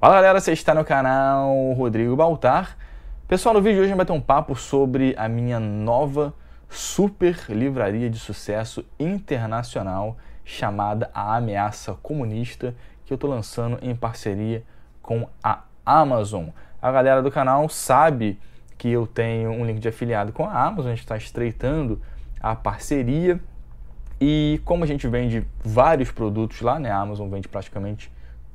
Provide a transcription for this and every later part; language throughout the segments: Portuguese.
Fala galera, você está no canal Rodrigo Baltar. Pessoal, no vídeo de hoje a gente vai ter um papo sobre a minha nova super livraria de sucesso internacional chamada A Ameaça Comunista, que eu estou lançando em parceria com a Amazon. A galera do canal sabe que eu tenho um link de afiliado com a Amazon, a gente está estreitando a parceria e como a gente vende vários produtos lá, né? A Amazon vende praticamente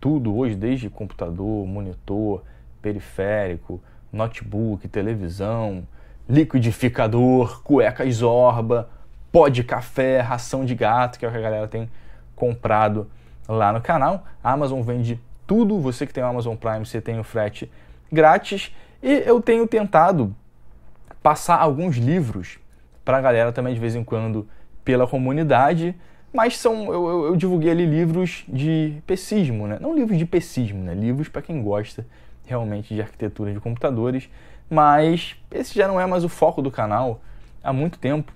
tudo hoje, desde computador, monitor, periférico, notebook, televisão, liquidificador, cueca Zorba, pó de café, ração de gato, que é o que a galera tem comprado lá no canal. A Amazon vende tudo, você que tem o Amazon Prime, você tem o frete grátis. E eu tenho tentado passar alguns livros para a galera também de vez em quando pela comunidade mas são eu, eu, eu, divulguei ali livros de pessimismo, né? não livros de pessimismo, né? livros para quem gosta realmente de arquitetura de computadores, mas esse já não é mais o foco do canal há muito tempo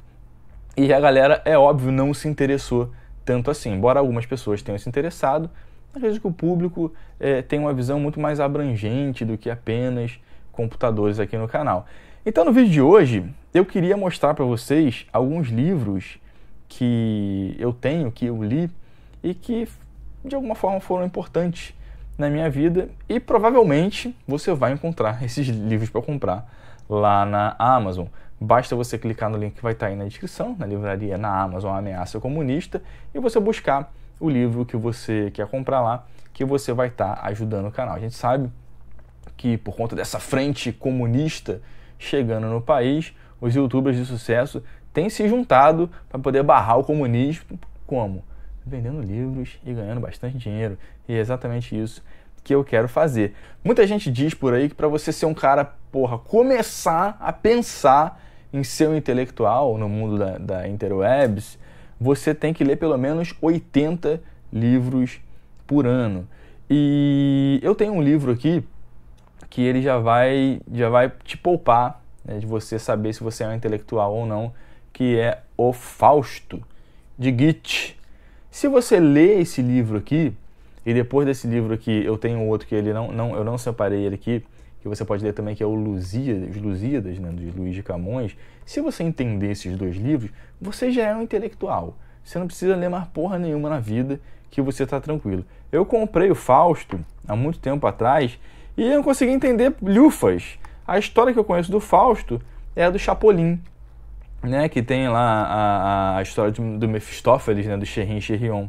e a galera, é óbvio, não se interessou tanto assim, embora algumas pessoas tenham se interessado, acredito que o público é, tem uma visão muito mais abrangente do que apenas computadores aqui no canal. Então no vídeo de hoje eu queria mostrar para vocês alguns livros que eu tenho, que eu li e que de alguma forma foram importantes na minha vida e provavelmente você vai encontrar esses livros para comprar lá na Amazon. Basta você clicar no link que vai estar tá aí na descrição, na livraria na Amazon Ameaça Comunista, e você buscar o livro que você quer comprar lá, que você vai estar tá ajudando o canal. A gente sabe que por conta dessa frente comunista chegando no país, os youtubers de sucesso tem se juntado para poder barrar o comunismo. Como? Vendendo livros e ganhando bastante dinheiro. E é exatamente isso que eu quero fazer. Muita gente diz por aí que para você ser um cara, porra, começar a pensar em ser um intelectual no mundo da, da interwebs, você tem que ler pelo menos 80 livros por ano. E eu tenho um livro aqui que ele já vai, já vai te poupar né, de você saber se você é um intelectual ou não que é O Fausto, de Goethe. Se você lê esse livro aqui, e depois desse livro aqui, eu tenho outro que ele não, não, eu não separei ele aqui, que você pode ler também, que é o Lusíadas, Lusíadas, né, de Luiz de Camões. Se você entender esses dois livros, você já é um intelectual. Você não precisa ler mais porra nenhuma na vida, que você está tranquilo. Eu comprei o Fausto há muito tempo atrás e eu não consegui entender lufas. A história que eu conheço do Fausto é a do Chapolin, né, que tem lá a, a história de, do Mephistófeles, né, do Sherin Cherion,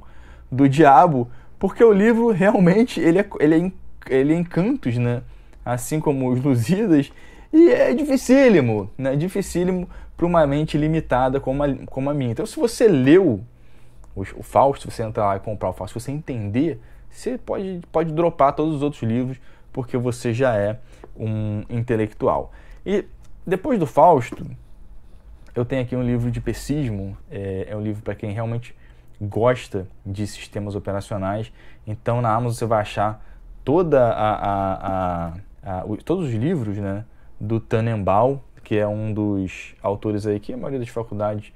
do diabo, porque o livro realmente ele é, ele é, ele é em cantos, né, assim como os Lusíadas, e é dificílimo, né, dificílimo para uma mente limitada como a, como a minha. Então, se você leu o, o Fausto, você entrar lá e comprar o Fausto, se você entender, você pode, pode dropar todos os outros livros, porque você já é um intelectual. E depois do Fausto, eu tenho aqui um livro de pessismo, é, é um livro para quem realmente gosta de sistemas operacionais. Então na Amazon você vai achar toda a, a, a, o, todos os livros né, do Tannenbaum, que é um dos autores aí que a maioria das faculdades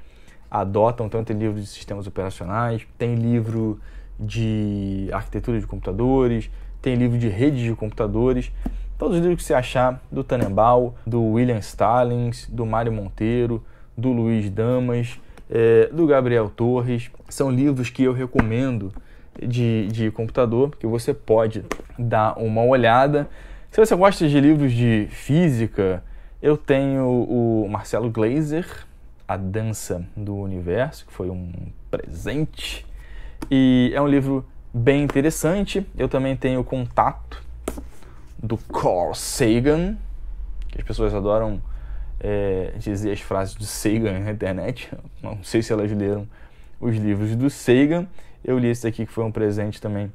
adotam. Então tem livro de sistemas operacionais, tem livro de arquitetura de computadores, tem livro de redes de computadores. Todos os livros que você achar do Tannenbaum, do William Stallings, do Mário Monteiro, do Luiz Damas, é, do Gabriel Torres. São livros que eu recomendo de, de computador, que você pode dar uma olhada. Se você gosta de livros de física, eu tenho o Marcelo Glazer, A Dança do Universo, que foi um presente. E é um livro bem interessante. Eu também tenho Contato, do Carl Sagan, que as pessoas adoram é, dizer as frases do Sagan na internet. Não sei se elas leram os livros do Sagan. Eu li esse aqui que foi um presente também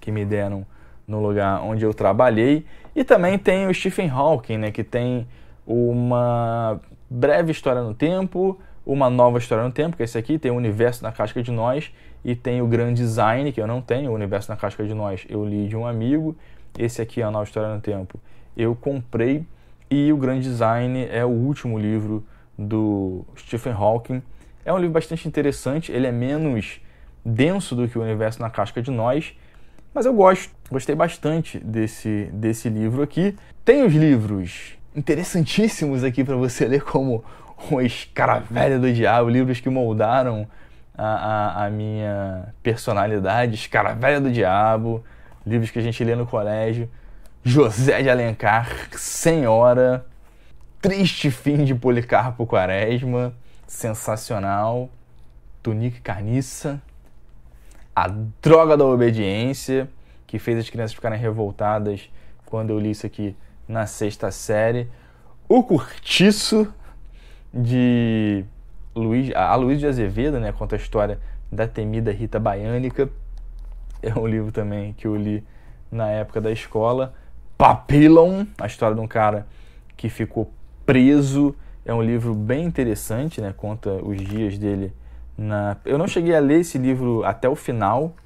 que me deram no lugar onde eu trabalhei. E também tem o Stephen Hawking, né, que tem uma breve história no tempo, uma nova história no tempo, que é esse aqui, tem o Universo na Casca de Nós, e tem o Grand Design, que eu não tenho, o Universo na Casca de Nós eu li de um amigo, esse aqui, é a nova história no tempo, eu comprei e O Grande Design é o último livro do Stephen Hawking. É um livro bastante interessante, ele é menos denso do que O Universo na Casca de Nós, mas eu gosto, gostei bastante desse, desse livro aqui. Tem os livros interessantíssimos aqui para você ler, como O Escaravelho do Diabo, livros que moldaram a, a, a, minha personalidade, Escaravelho do Diabo, livros que a gente lê no colégio. José de Alencar, Senhora, Triste Fim de Policarpo Quaresma, Sensacional, Tunique Carniça, A Droga da Obediência, que fez as crianças ficarem revoltadas quando eu li isso aqui na sexta série, O Curtiço, de Luiz, a Luiz de Azevedo, né, conta a história da temida Rita Baiânica, é um livro também que eu li na época da escola, Papillon, a história de um cara que ficou preso. É um livro bem interessante, né? Conta os dias dele na. Eu não cheguei a ler esse livro até o final.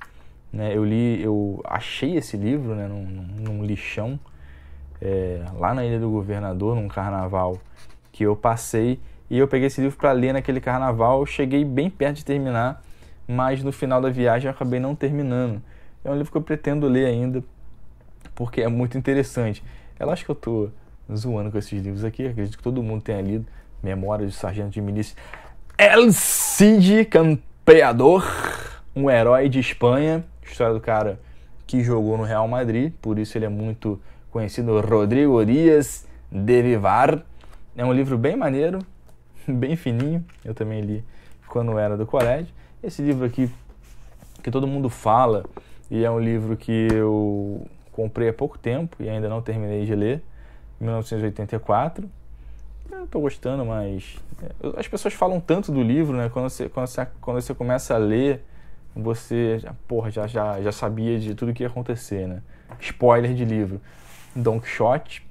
Né? Eu li, eu achei esse livro né? num, num lixão é, lá na Ilha do Governador, num carnaval que eu passei. E eu peguei esse livro para ler naquele carnaval. Eu cheguei bem perto de terminar, mas no final da viagem eu acabei não terminando. É um livro que eu pretendo ler ainda porque é muito interessante. Eu acho que eu estou zoando com esses livros aqui, acredito que todo mundo tenha lido. Memórias de Sargento de Milícia. El Cid Campeador, um herói de Espanha. História do cara que jogou no Real Madrid, por isso ele é muito conhecido. Rodrigo Dias de Vivar. É um livro bem maneiro, bem fininho. Eu também li quando era do colégio. Esse livro aqui que todo mundo fala e é um livro que eu comprei há pouco tempo e ainda não terminei de ler, 1984. Estou gostando, mas eh, as pessoas falam tanto do livro, né? Quando você, quando você, quando você começa a ler, você porra, já, já, já sabia de tudo o que ia acontecer, né? Spoiler de livro. Don Quixote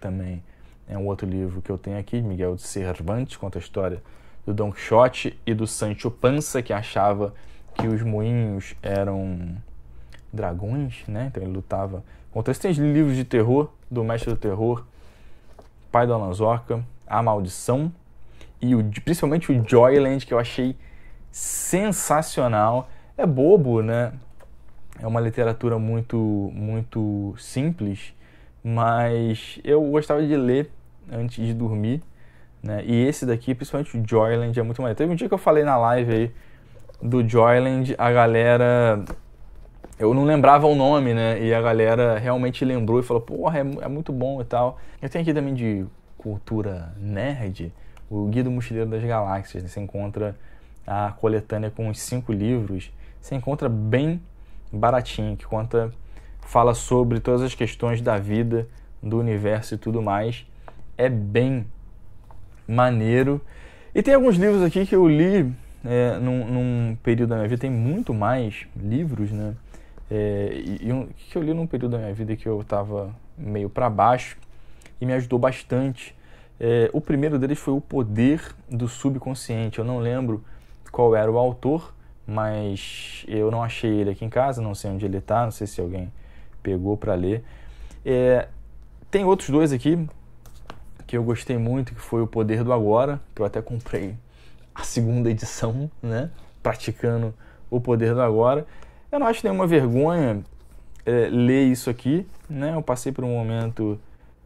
também é um outro livro que eu tenho aqui, Miguel de Cervantes, conta a história do Don Quixote e do Sancho Panza, que achava que os moinhos eram dragões, né? Então ele lutava contra. esses tem livros de terror do Mestre do Terror, Pai da Lanzorca, A Maldição e o, principalmente o Joyland, que eu achei sensacional. É bobo, né? É uma literatura muito, muito simples, mas eu gostava de ler antes de dormir. Né? E esse daqui, principalmente o Joyland, é muito maneiro. Teve um dia que eu falei na live aí do Joyland, a galera eu não lembrava o nome, né? E a galera realmente lembrou e falou, porra, é, é muito bom e tal. Eu tenho aqui também de cultura nerd, o Guia do Mochileiro das Galáxias. Né? Você encontra a coletânea com os cinco livros. Você encontra bem baratinho, que conta, fala sobre todas as questões da vida, do universo e tudo mais. É bem maneiro. E tem alguns livros aqui que eu li é, num, num período da minha vida, tem muito mais livros, né? É, e um, que eu li num período da minha vida que eu estava meio para baixo e me ajudou bastante. É, o primeiro deles foi O Poder do Subconsciente. Eu não lembro qual era o autor, mas eu não achei ele aqui em casa, não sei onde ele está, não sei se alguém pegou para ler. É, tem outros dois aqui que eu gostei muito, que foi O Poder do Agora, que eu até comprei a segunda edição, né? Praticando O Poder do Agora. Eu não acho nenhuma vergonha é, ler isso aqui, né? Eu passei por um momento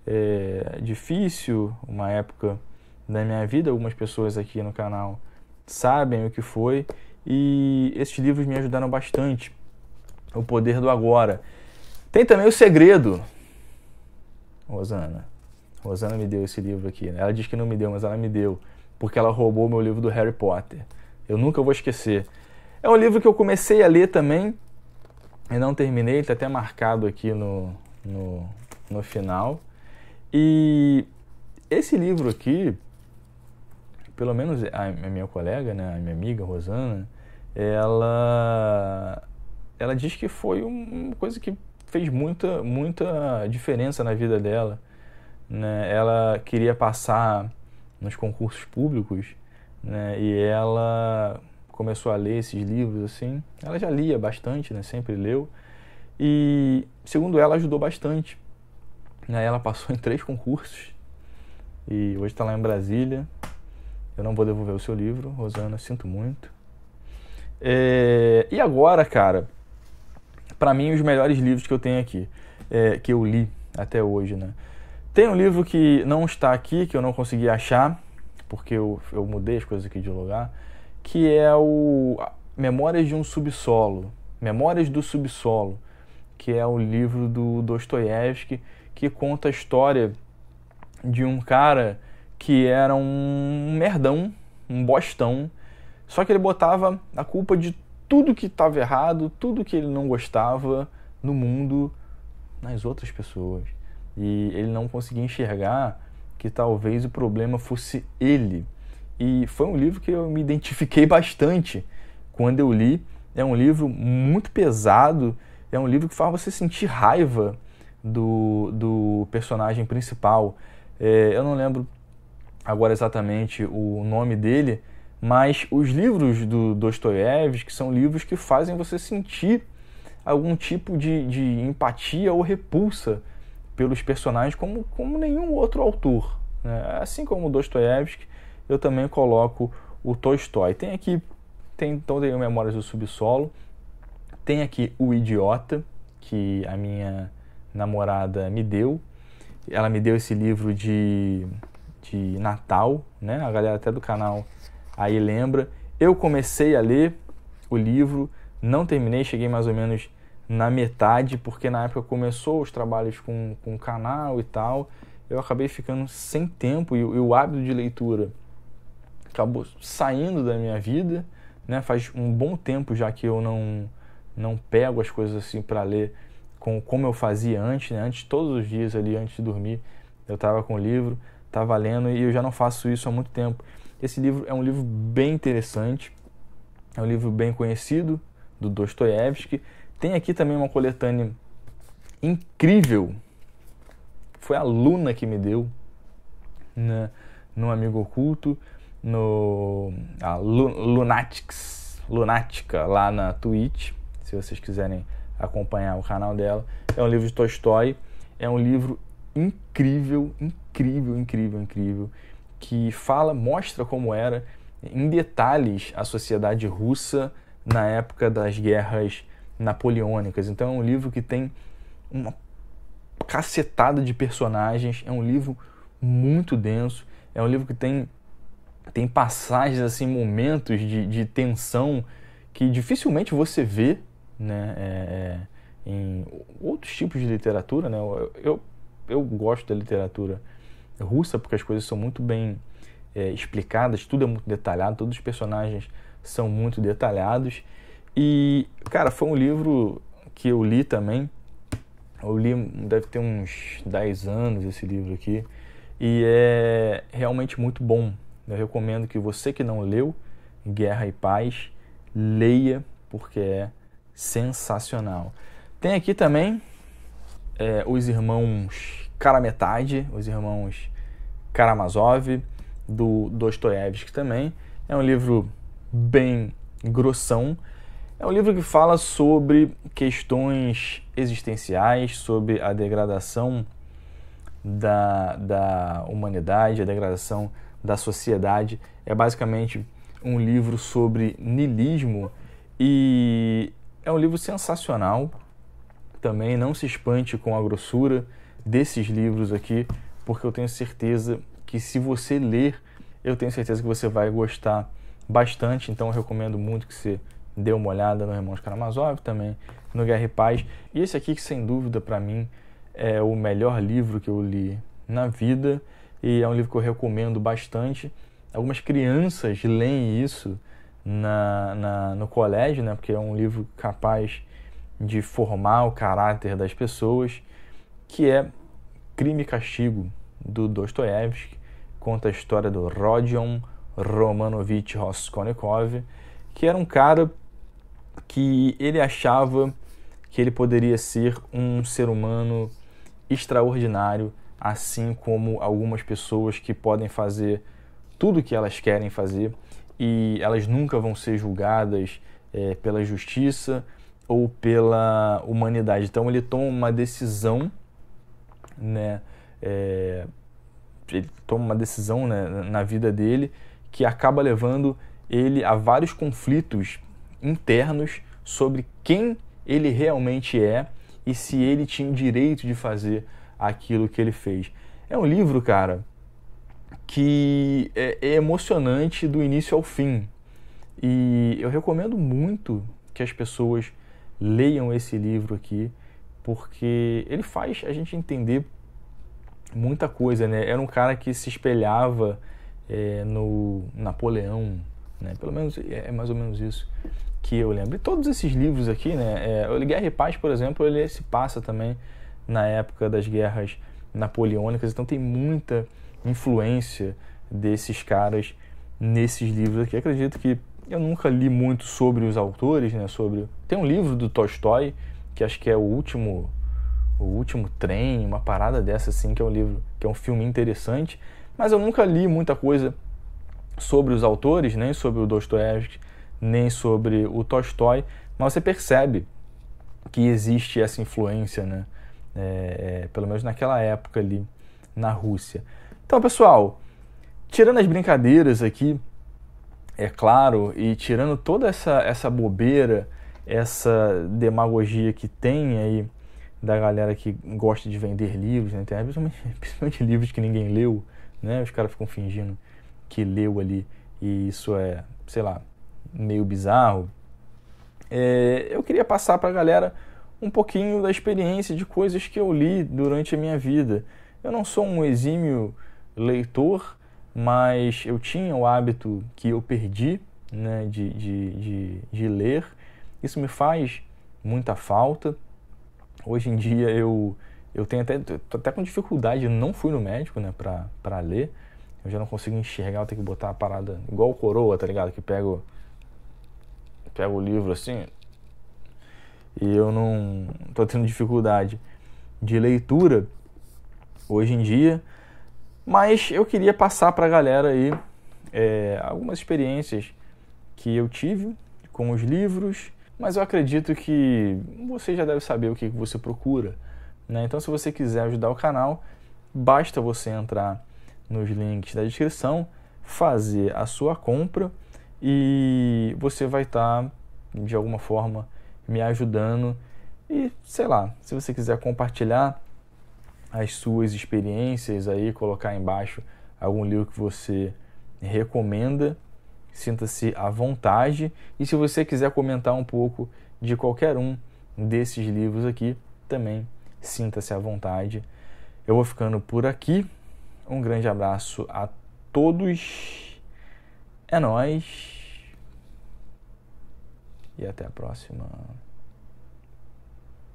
é, difícil, uma época da minha vida, algumas pessoas aqui no canal sabem o que foi, e esses livros me ajudaram bastante. O Poder do Agora. Tem também O Segredo, Rosana. Rosana me deu esse livro aqui. Né? Ela diz que não me deu, mas ela me deu, porque ela roubou meu livro do Harry Potter. Eu nunca vou esquecer. É um livro que eu comecei a ler também e não terminei, está até marcado aqui no, no, no final. E esse livro aqui, pelo menos a minha colega, né, a minha amiga Rosana, ela ela diz que foi uma coisa que fez muita muita diferença na vida dela, né? Ela queria passar nos concursos públicos, né? E ela começou a ler esses livros assim. Ela já lia bastante, né? Sempre leu. E segundo ela ajudou bastante. Aí né, ela passou em três concursos e hoje está lá em Brasília. Eu não vou devolver o seu livro, Rosana, sinto muito. É... E agora, cara, para mim os melhores livros que eu tenho aqui, é, que eu li até hoje, né? Tem um livro que não está aqui, que eu não consegui achar, porque eu, eu mudei as coisas aqui de lugar, que é o Memórias de um Subsolo, Memórias do Subsolo, que é o livro do Dostoiévski que conta a história de um cara que era um merdão, um bostão, só que ele botava a culpa de tudo que estava errado, tudo que ele não gostava no mundo, nas outras pessoas. E ele não conseguia enxergar que talvez o problema fosse ele. E foi um livro que eu me identifiquei bastante quando eu li. É um livro muito pesado, é um livro que faz você sentir raiva do, do personagem principal. É, eu não lembro agora exatamente o nome dele, mas os livros do Dostoiévski são livros que fazem você sentir algum tipo de, de empatia ou repulsa pelos personagens como, como nenhum outro autor. Né? Assim como Dostoiévski, eu também coloco o Tolstói. Tem aqui, tem, então tem Memórias do Subsolo, tem aqui O Idiota, que a minha namorada me deu. Ela me deu esse livro de, de Natal, né? A galera até do canal aí lembra. Eu comecei a ler o livro, não terminei, cheguei mais ou menos na metade, porque na época começou os trabalhos com, com o canal e tal. Eu acabei ficando sem tempo e, e o hábito de leitura acabou saindo da minha vida, né? Faz um bom tempo já que eu não não pego as coisas assim para ler com como eu fazia antes, né? Antes todos os dias ali antes de dormir, eu tava com o livro, tava lendo e eu já não faço isso há muito tempo. Esse livro é um livro bem interessante, é um livro bem conhecido do Dostoiévski. Tem aqui também uma coletânea incrível. Foi a Luna que me deu, né? No amigo oculto no ah, Lunatics, Lunática lá na Twitch, se vocês quiserem acompanhar o canal dela. É um livro de Tolstói, é um livro incrível, incrível, incrível, incrível, que fala, mostra como era em detalhes a sociedade russa na época das guerras napoleônicas. Então é um livro que tem uma cacetada de personagens, é um livro muito denso, é um livro que tem tem passagens, assim, momentos de, de tensão que dificilmente você vê, né? É, é, em outros tipos de literatura, né? Eu, eu, eu, gosto da literatura russa porque as coisas são muito bem é, explicadas, tudo é muito detalhado, todos os personagens são muito detalhados. E, cara, foi um livro que eu li também. Eu li, deve ter uns 10 anos esse livro aqui. E é realmente muito bom. Eu recomendo que você que não leu Guerra e Paz, leia, porque é sensacional. Tem aqui também é, os irmãos Karametade, os irmãos Karamazov, do Dostoiévski também. É um livro bem grossão. É um livro que fala sobre questões existenciais, sobre a degradação da, da humanidade, a degradação da Sociedade. É basicamente um livro sobre nilismo e é um livro sensacional. Também não se espante com a grossura desses livros aqui, porque eu tenho certeza que se você ler, eu tenho certeza que você vai gostar bastante. Então eu recomendo muito que você dê uma olhada no Irmãos Karamazov também, no Guerra e Paz. E esse aqui que sem dúvida para mim é o melhor livro que eu li na vida e é um livro que eu recomendo bastante. Algumas crianças leem isso na, na, no colégio, né? Porque é um livro capaz de formar o caráter das pessoas, que é Crime e Castigo, do Dostoiévski. Conta a história do Rodion Romanovich Raskolnikov, que era um cara que ele achava que ele poderia ser um ser humano extraordinário assim como algumas pessoas que podem fazer tudo o que elas querem fazer e elas nunca vão ser julgadas é, pela justiça ou pela humanidade. Então ele toma uma decisão, né? É, ele toma uma decisão né, na vida dele que acaba levando ele a vários conflitos internos sobre quem ele realmente é e se ele tinha o direito de fazer aquilo que ele fez. É um livro, cara, que é, é, emocionante do início ao fim. E eu recomendo muito que as pessoas leiam esse livro aqui, porque ele faz a gente entender muita coisa, né? Era um cara que se espelhava é, no Napoleão, né? Pelo menos é, é mais ou menos isso que eu lembro. E todos esses livros aqui, né? É, Guerra e Paz, por exemplo, ele se passa também na época das guerras napoleônicas. Então tem muita influência desses caras nesses livros aqui. Acredito que eu nunca li muito sobre os autores, né? Sobre tem um livro do Tolstói que acho que é o último, o último trem, uma parada dessa assim que é um livro que é um filme interessante, mas eu nunca li muita coisa sobre os autores, nem sobre o Dostoiévski, nem sobre o Tolstói, mas você percebe que existe essa influência, né? É, é, pelo menos naquela época ali na Rússia. Então, pessoal, tirando as brincadeiras aqui, é claro, e tirando toda essa, essa bobeira, essa demagogia que tem aí da galera que gosta de vender livros na né? internet, principalmente, principalmente, livros que ninguém leu, né? Os caras ficam fingindo que leu ali e isso é, sei lá, meio bizarro. É, eu queria passar para a galera um pouquinho da experiência de coisas que eu li durante a minha vida. Eu não sou um exímio leitor, mas eu tinha o hábito que eu perdi né, de, de, de, de ler. Isso me faz muita falta. Hoje em dia eu, eu tenho até, até com dificuldade, eu não fui no médico né, para ler. Eu já não consigo enxergar, eu tenho que botar a parada igual o coroa, tá ligado? Que pego, pego o livro assim, e eu não estou tendo dificuldade de leitura hoje em dia, mas eu queria passar para a galera aí é, algumas experiências que eu tive com os livros, mas eu acredito que você já deve saber o que você procura. Né? Então, se você quiser ajudar o canal, basta você entrar nos links da descrição, fazer a sua compra e você vai estar, tá, de alguma forma, me ajudando. E sei lá, se você quiser compartilhar as suas experiências aí, colocar embaixo algum livro que você recomenda, sinta-se à vontade. E se você quiser comentar um pouco de qualquer um desses livros aqui, também sinta-se à vontade. Eu vou ficando por aqui. Um grande abraço a todos. É nós e até a próxima.